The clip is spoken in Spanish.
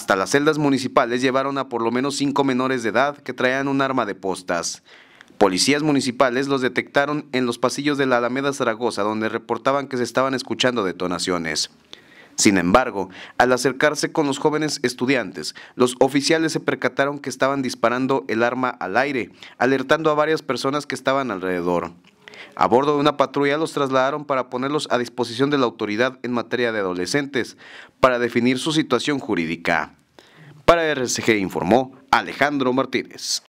Hasta las celdas municipales llevaron a por lo menos cinco menores de edad que traían un arma de postas. Policías municipales los detectaron en los pasillos de la Alameda Zaragoza, donde reportaban que se estaban escuchando detonaciones. Sin embargo, al acercarse con los jóvenes estudiantes, los oficiales se percataron que estaban disparando el arma al aire, alertando a varias personas que estaban alrededor. A bordo de una patrulla los trasladaron para ponerlos a disposición de la autoridad en materia de adolescentes para definir su situación jurídica. Para RCG informó Alejandro Martínez.